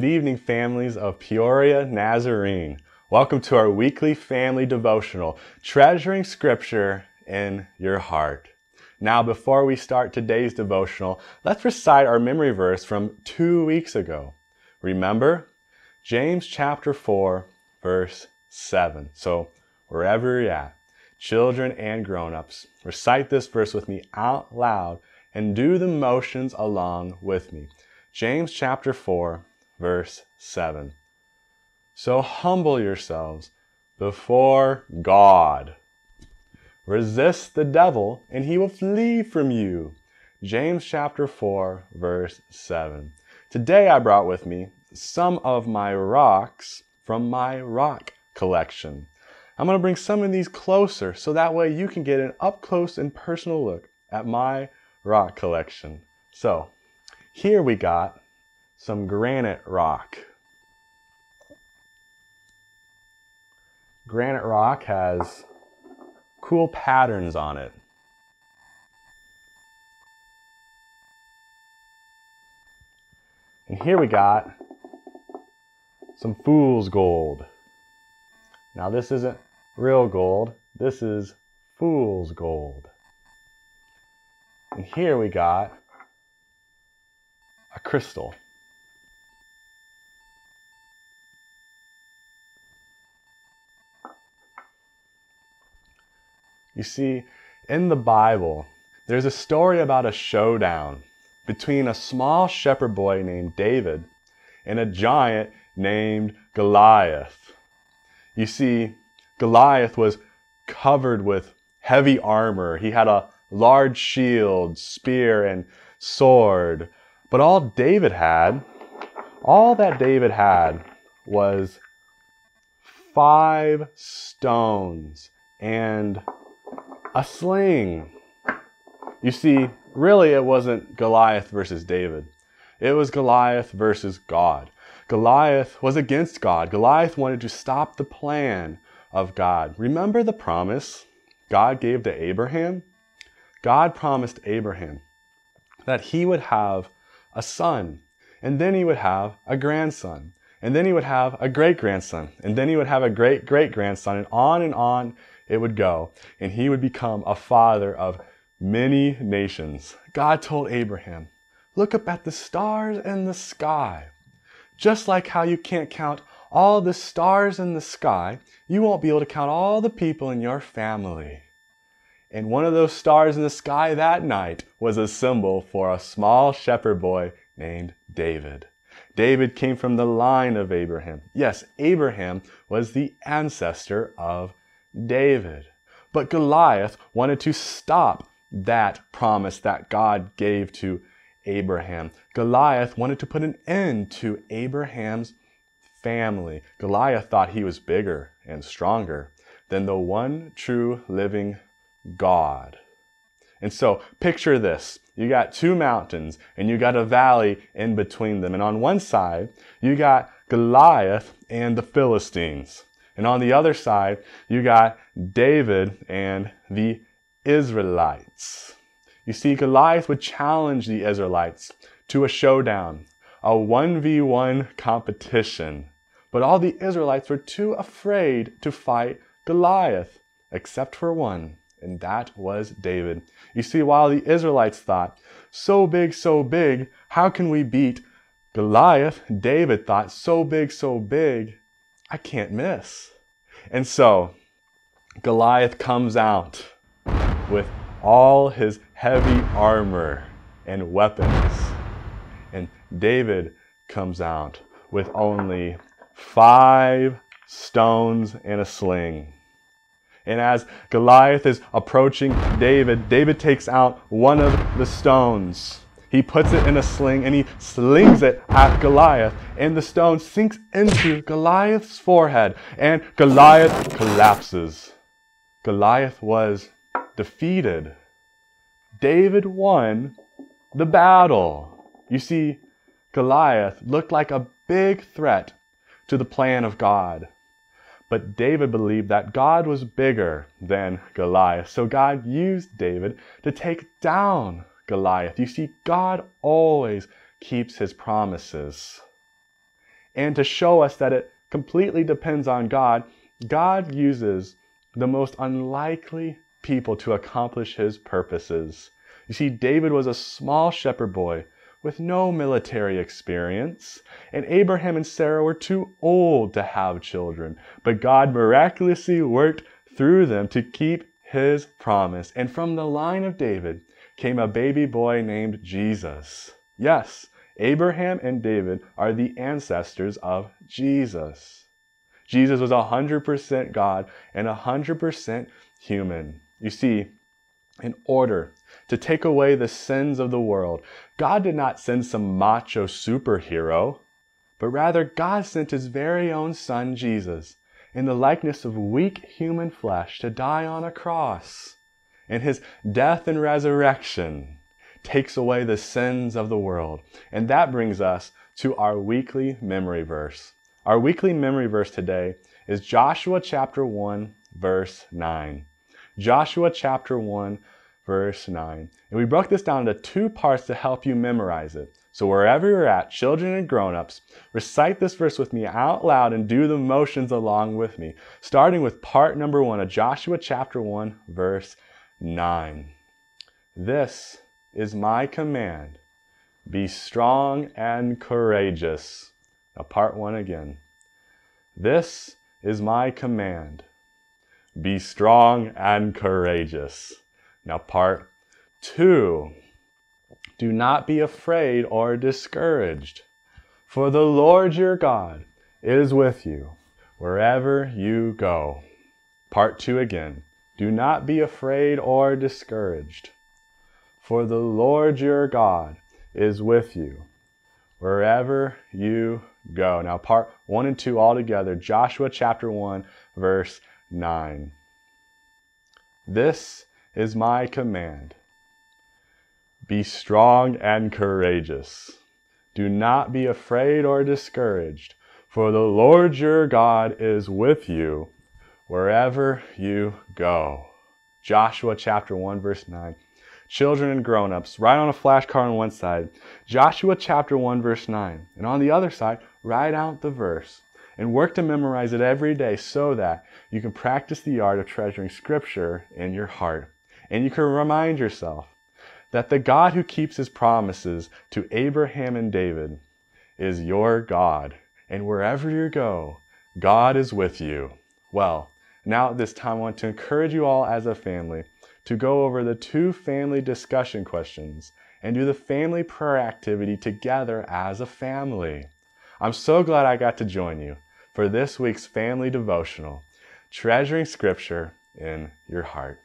Good evening, families of Peoria Nazarene. Welcome to our weekly family devotional, Treasuring Scripture in Your Heart. Now, before we start today's devotional, let's recite our memory verse from two weeks ago. Remember? James chapter 4, verse 7. So, wherever you're at, children and grown ups, recite this verse with me out loud and do the motions along with me. James chapter 4, verse 7. So humble yourselves before God. Resist the devil and he will flee from you. James chapter 4 verse 7. Today I brought with me some of my rocks from my rock collection. I'm going to bring some of these closer so that way you can get an up close and personal look at my rock collection. So here we got some granite rock. Granite rock has cool patterns on it. And here we got some fool's gold. Now this isn't real gold, this is fool's gold. And here we got a crystal. You see, in the Bible, there's a story about a showdown between a small shepherd boy named David and a giant named Goliath. You see, Goliath was covered with heavy armor. He had a large shield, spear, and sword. But all David had, all that David had was five stones and a sling. You see, really it wasn't Goliath versus David. It was Goliath versus God. Goliath was against God. Goliath wanted to stop the plan of God. Remember the promise God gave to Abraham? God promised Abraham that he would have a son, and then he would have a grandson, and then he would have a great grandson, and then he would have a great great grandson, and on and on it would go, and he would become a father of many nations. God told Abraham, Look up at the stars in the sky. Just like how you can't count all the stars in the sky, you won't be able to count all the people in your family. And one of those stars in the sky that night was a symbol for a small shepherd boy named David. David came from the line of Abraham. Yes, Abraham was the ancestor of David. But Goliath wanted to stop that promise that God gave to Abraham. Goliath wanted to put an end to Abraham's family. Goliath thought he was bigger and stronger than the one true living God. And so picture this. You got two mountains and you got a valley in between them. And on one side, you got Goliath and the Philistines. And on the other side, you got David and the Israelites. You see, Goliath would challenge the Israelites to a showdown, a 1v1 competition. But all the Israelites were too afraid to fight Goliath, except for one, and that was David. You see, while the Israelites thought, so big, so big, how can we beat Goliath? David thought, so big, so big, I can't miss. And so Goliath comes out with all his heavy armor and weapons. And David comes out with only five stones and a sling. And as Goliath is approaching David, David takes out one of the stones he puts it in a sling and he slings it at Goliath, and the stone sinks into Goliath's forehead, and Goliath collapses. Goliath was defeated. David won the battle. You see, Goliath looked like a big threat to the plan of God. But David believed that God was bigger than Goliath. So God used David to take down Goliath. You see, God always keeps his promises. And to show us that it completely depends on God, God uses the most unlikely people to accomplish his purposes. You see, David was a small shepherd boy with no military experience, and Abraham and Sarah were too old to have children. But God miraculously worked through them to keep his promise. And from the line of David, came a baby boy named Jesus. Yes, Abraham and David are the ancestors of Jesus. Jesus was 100% God and 100% human. You see, in order to take away the sins of the world, God did not send some macho superhero, but rather God sent his very own son Jesus in the likeness of weak human flesh to die on a cross and his death and resurrection takes away the sins of the world. And that brings us to our weekly memory verse. Our weekly memory verse today is Joshua chapter 1, verse 9. Joshua chapter 1, verse 9. And we broke this down into two parts to help you memorize it. So wherever you're at, children and grown-ups, recite this verse with me out loud and do the motions along with me, starting with part number 1 of Joshua chapter 1, verse 9. This is my command be strong and courageous. Now, part one again. This is my command be strong and courageous. Now, part two. Do not be afraid or discouraged, for the Lord your God is with you wherever you go. Part two again. Do not be afraid or discouraged, for the Lord your God is with you wherever you go. Now, part one and two all together Joshua chapter 1, verse 9. This is my command be strong and courageous. Do not be afraid or discouraged, for the Lord your God is with you wherever you go. Joshua chapter 1, verse 9. Children and grown ups, write on a flash car on one side, Joshua chapter 1, verse 9. And on the other side, write out the verse and work to memorize it every day so that you can practice the art of treasuring Scripture in your heart. And you can remind yourself that the God who keeps his promises to Abraham and David is your God. And wherever you go, God is with you. Well, now at this time, I want to encourage you all as a family to go over the two family discussion questions and do the family prayer activity together as a family. I'm so glad I got to join you for this week's family devotional, Treasuring Scripture in Your Heart.